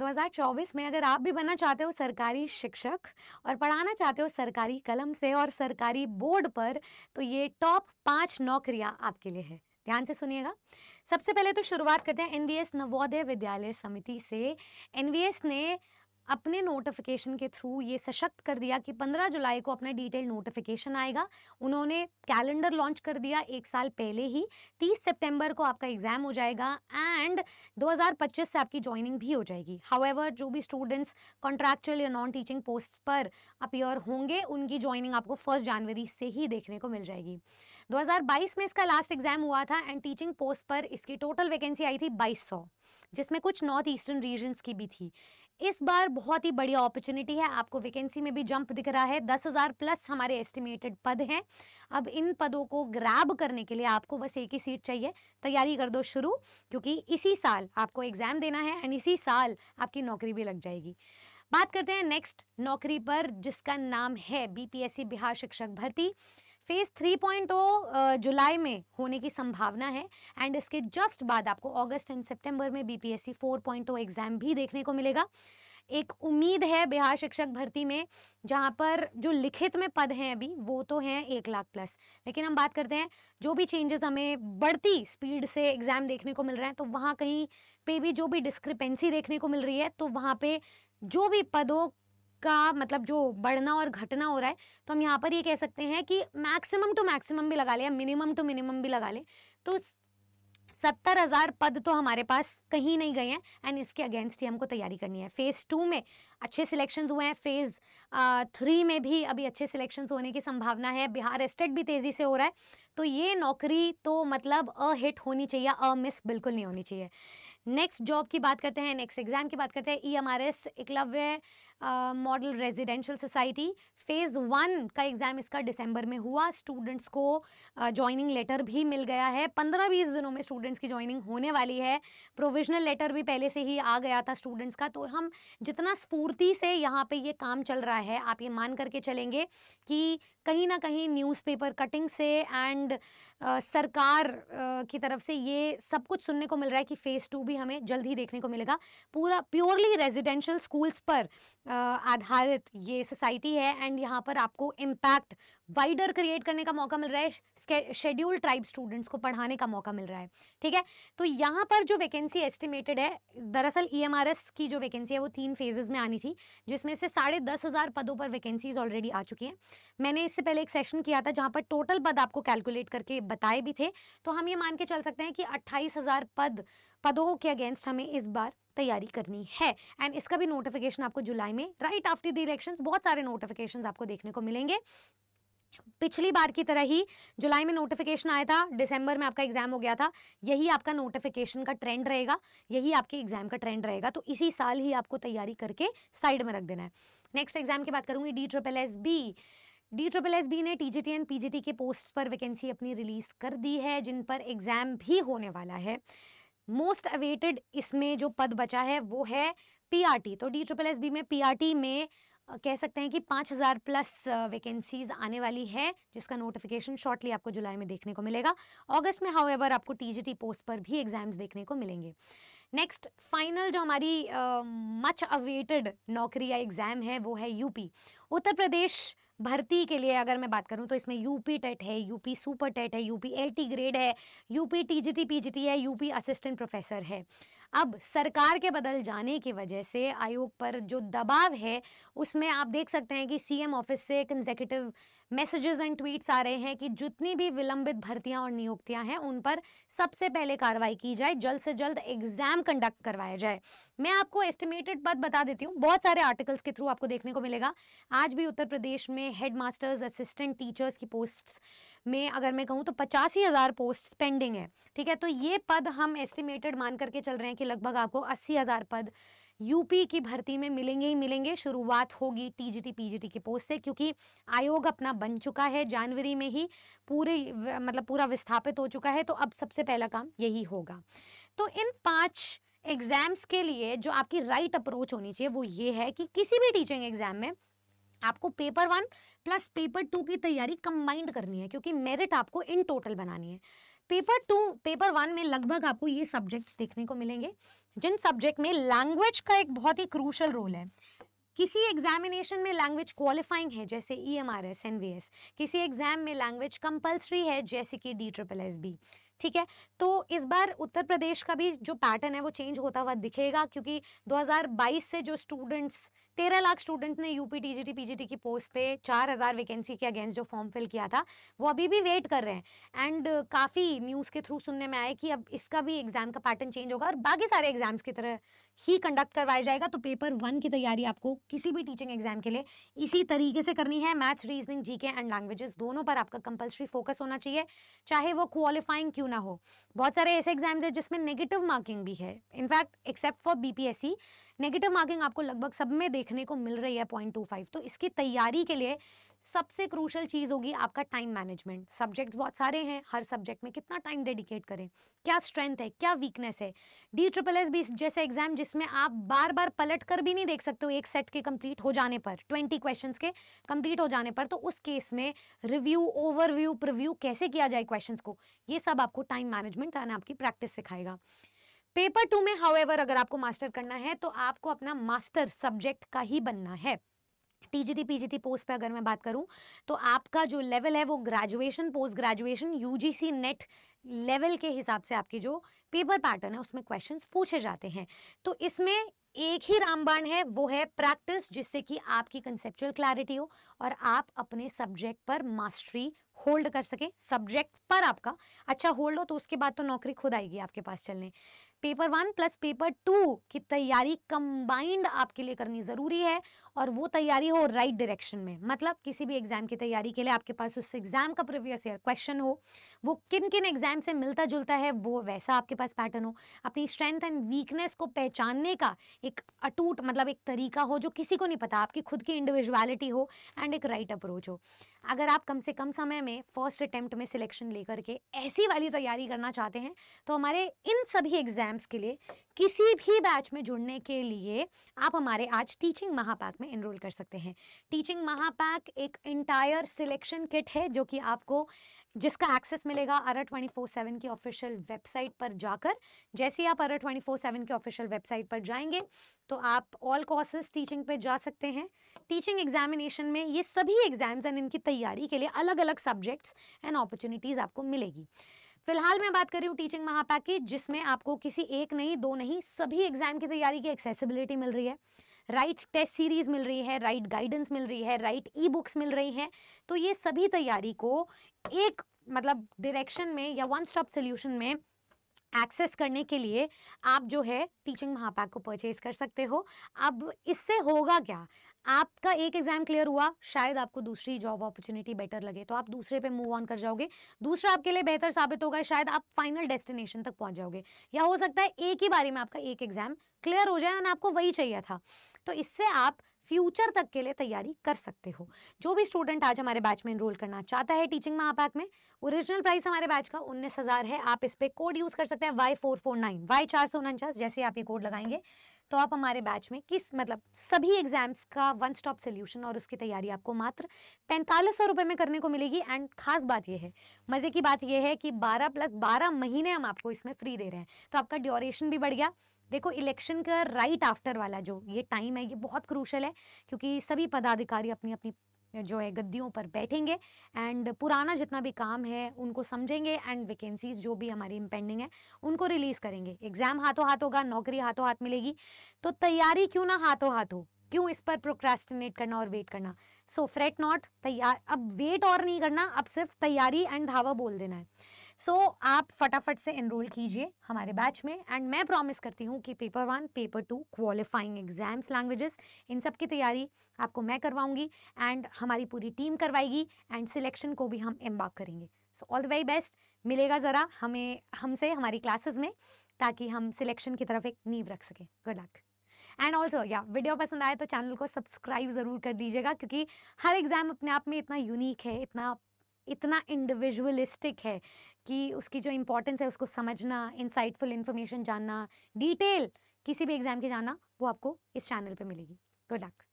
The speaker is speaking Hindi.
2024 में अगर आप भी बनना चाहते हो सरकारी शिक्षक और पढ़ाना चाहते हो सरकारी कलम से और सरकारी बोर्ड पर तो ये टॉप पाँच नौकरियाँ आपके लिए है ध्यान से सुनिएगा सबसे पहले तो शुरुआत करते हैं एनवीएस नवोदय विद्यालय समिति से एनवीएस ने अपने नोटिफिकेशन के थ्रू ये सशक्त कर दिया कि 15 जुलाई को अपना डिटेल नोटिफिकेशन आएगा उन्होंने कैलेंडर लॉन्च कर दिया एक साल पहले ही 30 सितंबर को आपका एग्ज़ाम हो जाएगा एंड 2025 से आपकी ज्वाइनिंग भी हो जाएगी हाउएवर जो भी स्टूडेंट्स कॉन्ट्रैक्चुअल या नॉन टीचिंग पोस्ट पर अपियर होंगे उनकी ज्वाइनिंग आपको फर्स्ट जनवरी से ही देखने को मिल जाएगी 2022 में इसका लास्ट एग्ज़ाम हुआ था एंड टीचिंग पोस्ट पर इसकी टोटल वैकेंसी आई थी 2200 जिसमें कुछ नॉर्थ ईस्टर्न रीजन्स की भी थी इस बार बहुत ही बढ़िया अपॉर्चुनिटी है आपको वैकेंसी में भी जंप दिख रहा है दस हज़ार प्लस हमारे एस्टिमेटेड पद हैं अब इन पदों को ग्रैब करने के लिए आपको बस एक ही सीट चाहिए तैयारी कर दो शुरू क्योंकि इसी साल आपको एग्ज़ाम देना है एंड इसी साल आपकी नौकरी भी लग जाएगी बात करते हैं नेक्स्ट नौकरी पर जिसका नाम है बीपीएससी बिहार शिक्षक भर्ती फेज 3.0 जुलाई में होने की संभावना है एंड इसके जस्ट बाद आपको अगस्त एंड सितंबर में बीपीएससी 4.0 एग्जाम भी देखने को मिलेगा एक उम्मीद है बिहार शिक्षक भर्ती में जहाँ पर जो लिखित में पद हैं अभी वो तो हैं एक लाख प्लस लेकिन हम बात करते हैं जो भी चेंजेस हमें बढ़ती स्पीड से एग्ज़ाम देखने को मिल रहे हैं तो वहाँ कहीं पे भी जो भी डिस्क्रिपेंसी देखने को मिल रही है तो वहाँ पे जो भी पदों का मतलब जो बढ़ना और घटना हो रहा है तो हम यहाँ पर ये कह सकते हैं कि मैक्सिमम टू तो मैक्सिमम भी लगा ले या मिनिमम टू तो मिनिमम भी लगा ले तो सत्तर हज़ार पद तो हमारे पास कहीं नहीं गए हैं एंड इसके अगेंस्ट ही हमको तैयारी करनी है फ़ेज़ टू में अच्छे सिलेक्शन हुए हैं फ़ेज़ थ्री में भी अभी अच्छे सिलेक्शन होने की संभावना है बिहार स्टेट भी तेज़ी से हो रहा है तो ये नौकरी तो मतलब अ हिट होनी चाहिए अ मिस बिल्कुल नहीं होनी चाहिए नेक्स्ट जॉब की बात करते हैं नेक्स्ट एग्ज़ाम की बात करते हैं E M R S Eklavya model residential society phase one का एग्ज़ाम इसका दिसंबर में हुआ स्टूडेंट्स को जॉइनिंग लेटर भी मिल गया है पंद्रह बीस दिनों में स्टूडेंट्स की जॉइनिंग होने वाली है प्रोविजनल लेटर भी पहले से ही आ गया था स्टूडेंट्स का तो हम जितना स्फूर्ति से यहाँ पे ये काम चल रहा है आप ये मान करके चलेंगे कि कहीं ना कहीं न्यूज़पेपर कटिंग से एंड uh, सरकार uh, की तरफ से ये सब कुछ सुनने को मिल रहा है कि फ़ेज़ टू भी हमें जल्द ही देखने को मिलेगा पूरा प्योरली रेजिडेंशियल स्कूल्स पर आधारित ये सोसाइटी है एंड यहाँ पर आपको इम्पैक्ट वाइडर क्रिएट करने का मौका मिल रहा है शेड्यूल ट्राइब स्टूडेंट्स को पढ़ाने का मौका मिल रहा है ठीक है तो यहाँ पर जो वैकेंसी एस्टिमेटेड है दरअसल ईएमआरएस e की जो वैकेंसी है वो तीन फेजेस में आनी थी जिसमें से साढ़े दस हज़ार पदों पर वैकेंसीज ऑलरेडी आ चुकी हैं मैंने इससे पहले एक सेशन किया था जहाँ पर टोटल पद आपको कैलकुलेट करके बताए भी थे तो हम ये मान के चल सकते हैं कि अट्ठाईस पद पदों के अगेंस्ट हमें इस बार तैयारी करनी है एंड इसका भी नोटिफिकेशन आपको जुलाई में राइट आफ्टर द इलेक्शन बहुत सारे नोटिफिकेशन आपको देखने को मिलेंगे पिछली बार की तरह ही जुलाई में नोटिफिकेशन आया था दिसंबर में आपका एग्जाम हो गया था यही आपका नोटिफिकेशन का ट्रेंड रहेगा यही आपके एग्जाम का ट्रेंड रहेगा तो इसी साल ही आपको तैयारी करके साइड में रख देना है नेक्स्ट एग्जाम की बात करूंगी D triple S B D triple S B ने T G T and P G T के पोस्ट पर वैकेंसी अपनी रिलीज़ कर दी है जिन पर एग्ज़ाम भी होने वाला है मोस्ट अवेटेड इसमें जो पद बचा है वो है पीआरटी तो डी ट्रिपल एस बी में पीआरटी में कह सकते हैं कि 5000 प्लस वैकेंसीज आने वाली है जिसका नोटिफिकेशन शॉर्टली आपको जुलाई में देखने को मिलेगा अगस्त में हाउ आपको टीजीटी पोस्ट पर भी एग्जाम्स देखने को मिलेंगे नेक्स्ट फाइनल जो हमारी मच अवेटेड नौकरी या एग्ज़ाम है वो है यूपी उत्तर प्रदेश भर्ती के लिए अगर मैं बात करूं तो इसमें यूपी टेट e है यूपी सुपर टेट है यूपी एलटी ग्रेड है यूपी टीजीटी पीजीटी है यूपी असिस्टेंट प्रोफेसर है अब सरकार के बदल जाने की वजह से आयोग पर जो दबाव है उसमें आप देख सकते हैं कि सीएम ऑफिस से कंजेकेटिव मैसेजेस एंड ट्वीट्स आ रहे हैं कि जितनी भी विलंबित भर्तियां और नियुक्तियां हैं उन पर सबसे पहले कार्रवाई की जाए जल्द से जल्द एग्जाम कंडक्ट करवाया जाए मैं आपको एस्टिमेटेड पद बता देती हूँ बहुत सारे आर्टिकल्स के थ्रू आपको देखने को मिलेगा आज भी उत्तर प्रदेश में हेड मास्टर्स असिस्टेंट टीचर्स की पोस्ट्स में अगर मैं कहूँ तो पचासी हज़ार पोस्ट पेंडिंग है ठीक है तो ये पद हम एस्टिमेटेड मान करके चल रहे हैं कि लगभग आपको अस्सी हज़ार पद यूपी की भर्ती में मिलेंगे ही मिलेंगे शुरुआत होगी टीजीटी पीजीटी के पोस्ट से क्योंकि आयोग अपना बन चुका है जनवरी में ही पूरे मतलब पूरा विस्थापित हो चुका है तो अब सबसे पहला काम यही होगा तो इन पांच एग्जाम्स के लिए जो आपकी राइट अप्रोच होनी चाहिए वो ये है कि किसी भी टीचिंग एग्जाम में आपको paper one plus paper two की तैयारी कंबाइंड करनी है क्योंकि मेरिट आपको इन टोटल बनानी है पेपर टू पेपर वन में लगभग आपको ये सब्जेक्ट्स देखने को मिलेंगे जिन सब्जेक्ट में लैंग्वेज का एक बहुत ही क्रूशल रोल है किसी एग्जामिनेशन में लैंग्वेज क्वालिफाइंग है जैसे E M R S N V S किसी एग्जाम में लैंग्वेज कंपल्सरी है जैसे कि डी ट्रिपल एस बी ठीक है तो इस बार उत्तर प्रदेश का भी जो पैटर्न है वो चेंज होता हुआ दिखेगा क्योंकि 2022 से जो स्टूडेंट्स तेरह लाख स्टूडेंट्स ने यूपी टीजीटी पीजीटी की पोस्ट पे चार हज़ार वैकेंसी के अगेंस्ट जो फॉर्म फिल किया था वो अभी भी वेट कर रहे हैं एंड काफ़ी न्यूज़ के थ्रू सुनने में आए कि अब इसका भी एग्ज़ाम का पैटर्न चेंज होगा और बाकी सारे एग्ज़ाम्स की तरह ही कंडक्ट करवाया जाएगा तो पेपर वन की तैयारी आपको किसी भी टीचिंग एग्जाम के लिए इसी तरीके से करनी है maths reasoning GK and languages दोनों पर आपका कंपलसरी फोकस होना चाहिए चाहे वो क्वालिफाइंग क्यों ना हो बहुत सारे ऐसे एग्जाम्स हैं जिसमें नेगेटिव मार्किंग भी है in fact except for BPSC negative marking आपको लगभग सब में देखने को मिल रही है पॉइंट टू फाइव तो इसकी तैयारी के लिए सबसे क्रूशल चीज़ होगी आपका टाइम मैनेजमेंट सब्जेक्ट्स बहुत सारे हैं हर सब्जेक्ट में कितना टाइम डेडिकेट करें क्या स्ट्रेंथ है क्या वीकनेस है डी ट्रिपल एस बी जैसे एग्जाम जिसमें आप बार बार पलट कर भी नहीं देख सकते हो एक सेट के कंप्लीट हो जाने पर ट्वेंटी क्वेश्चन के कंप्लीट हो जाने पर तो उस केस में रिव्यू ओवरव्यू प्रिव्यू कैसे किया जाए क्वेश्चन को ये सब आपको टाइम मैनेजमेंट आपकी प्रैक्टिस सिखाएगा पेपर टू में हाउएवर अगर आपको मास्टर करना है तो आपको अपना मास्टर सब्जेक्ट का ही बनना है टीजीटी पीजीटी पोस्ट पे अगर मैं बात करूं तो आपका जो लेवल है वो graduation post graduation UGC NET level के हिसाब से आपके जो पेपर पैटर्न है उसमें क्वेश्चंस पूछे जाते हैं तो इसमें एक ही रामबाण है वो है प्रैक्टिस जिससे कि आपकी कंसेप्चुअल क्लैरिटी हो और आप अपने सब्जेक्ट पर मास्टरी होल्ड कर सके सब्जेक्ट पर आपका अच्छा होल्ड हो तो उसके बाद तो नौकरी खुद आएगी आपके पास चलने paper one plus paper two की तैयारी कंबाइंड आपके लिए करनी ज़रूरी है और वो तैयारी हो राइट डायरेक्शन में मतलब किसी भी एग्ज़ाम की तैयारी के लिए आपके पास उस एग्ज़ाम का प्रीवियस ईयर क्वेश्चन हो वो किन किन एग्ज़ाम से मिलता जुलता है वो वैसा आपके पास पैटर्न हो अपनी स्ट्रेंथ एंड वीकनेस को पहचानने का एक अटूट मतलब एक तरीका हो जो किसी को नहीं पता आपकी खुद की इंडिविजुअलिटी हो एंड एक राइट right अप्रोच हो अगर आप कम से कम समय में फर्स्ट अटैम्प्ट में सिलेक्शन लेकर के ऐसी वाली तैयारी करना चाहते हैं तो हमारे इन सभी एग्ज़ाम एग्जाम्स के लिए किसी भी बैच में जुड़ने के लिए आप हमारे आज टीचिंग महापैक में इनरोल कर सकते हैं टीचिंग महापैक एक इंटायर सिलेक्शन किट है जो कि आपको जिसका एक्सेस मिलेगा अरा ट्वेंटी फोर सेवन की ऑफिशियल वेबसाइट पर जाकर जैसे ही आप अरा ट्वेंटी फोर सेवन की ऑफिशियल वेबसाइट पर जाएंगे तो आप ऑल कोर्सेज टीचिंग पे जा सकते हैं टीचिंग एग्जामिनेशन में ये सभी एग्जाम्स एंड इनकी तैयारी के लिए अलग अलग सब्जेक्ट्स एंड अपॉर्चुनिटीज़ आपको मिलेगी फिलहाल मैं बात कर रही हूँ टीचिंग महापैक की जिसमें आपको किसी एक नहीं दो नहीं सभी एग्जाम की तैयारी की एक्सेसिबिलिटी मिल रही है राइट टेस्ट सीरीज़ मिल रही है राइट गाइडेंस मिल रही है राइट ई बुक्स मिल रही हैं तो ये सभी तैयारी को एक मतलब डायरेक्शन में या वन स्टॉप सोल्यूशन में एक्सेस करने के लिए आप जो है टीचिंग महापैक को परचेज कर सकते हो अब इससे होगा क्या आपका एक एग्ज़ाम क्लियर हुआ शायद आपको दूसरी जॉब अपॉर्चुनिटी बेटर लगे तो आप दूसरे पे मूव ऑन कर जाओगे दूसरा आपके लिए बेहतर साबित होगा शायद आप फाइनल डेस्टिनेशन तक पहुंच जाओगे या हो सकता है एक ही बारे में आपका एक एग्ज़ाम क्लियर हो जाए और आपको वही चाहिए था तो इससे आप फ्यूचर तक के लिए तैयारी कर सकते हो जो भी स्टूडेंट आज हमारे बैच में इनरोल करना चाहता है टीचिंग महापैक में ओरिजिनल प्राइस हमारे बैच का उन्नीस हज़ार है आप इस पर कोड यूज़ कर सकते हैं Y four four nine Y चार सौ उनचास जैसे आप ये कोड लगाएंगे तो आप हमारे बैच में किस मतलब सभी एग्जाम्स का वन स्टॉप सोल्यूशन और उसकी तैयारी आपको मात्र पैंतालीस सौ रुपये में करने को मिलेगी एंड खास बात यह है मज़े की बात यह है कि बारह प्लस बारह महीने हम आपको इसमें फ्री दे रहे हैं तो आपका ड्यूरेशन भी बढ़ गया देखो इलेक्शन का राइट आफ्टर वाला जो ये टाइम है ये बहुत क्रूशल है क्योंकि सभी पदाधिकारी अपनी अपनी जो है गद्दियों पर बैठेंगे एंड पुराना जितना भी काम है उनको समझेंगे एंड वैकेंसीज जो भी हमारी इम्पेंडिंग है उनको रिलीज़ करेंगे एग्जाम हाथों हाथ होगा नौकरी हाथों हाथ मिलेगी तो तैयारी क्यों ना हाथों हाथ हो क्यों इस पर प्रोक्रेस्टिनेट करना और वेट करना सो फ्रेट नॉट तैयार अब वेट और नहीं करना अब सिर्फ तैयारी एंड धावा बोल देना है सो so, आप फटाफट से इनरोल कीजिए हमारे बैच में एंड मैं प्रॉमिस करती हूँ कि paper one paper two qualifying exams languages इन सब की तैयारी आपको मैं करवाऊँगी एंड हमारी पूरी टीम करवाएगी एंड सिलेक्शन को भी हम एम्बार्क करेंगे so all the very best मिलेगा ज़रा हमें हमसे हमारी क्लासेस में ताकि हम सिलेक्शन की तरफ एक नींव रख सकें गुड लक एंड ऑल्सो या वीडियो पसंद आए तो चैनल को सब्सक्राइब ज़रूर कर दीजिएगा क्योंकि हर एग्ज़ाम अपने आप में इतना यूनिक है इतना इतना इंडिविजुअलिस्टिक है कि उसकी जो इम्पोर्टेंस है उसको समझना इंसाइटफुल इन्फॉर्मेशन जानना डिटेल किसी भी एग्ज़ाम के जाना वो आपको इस चैनल पे मिलेगी गुड लक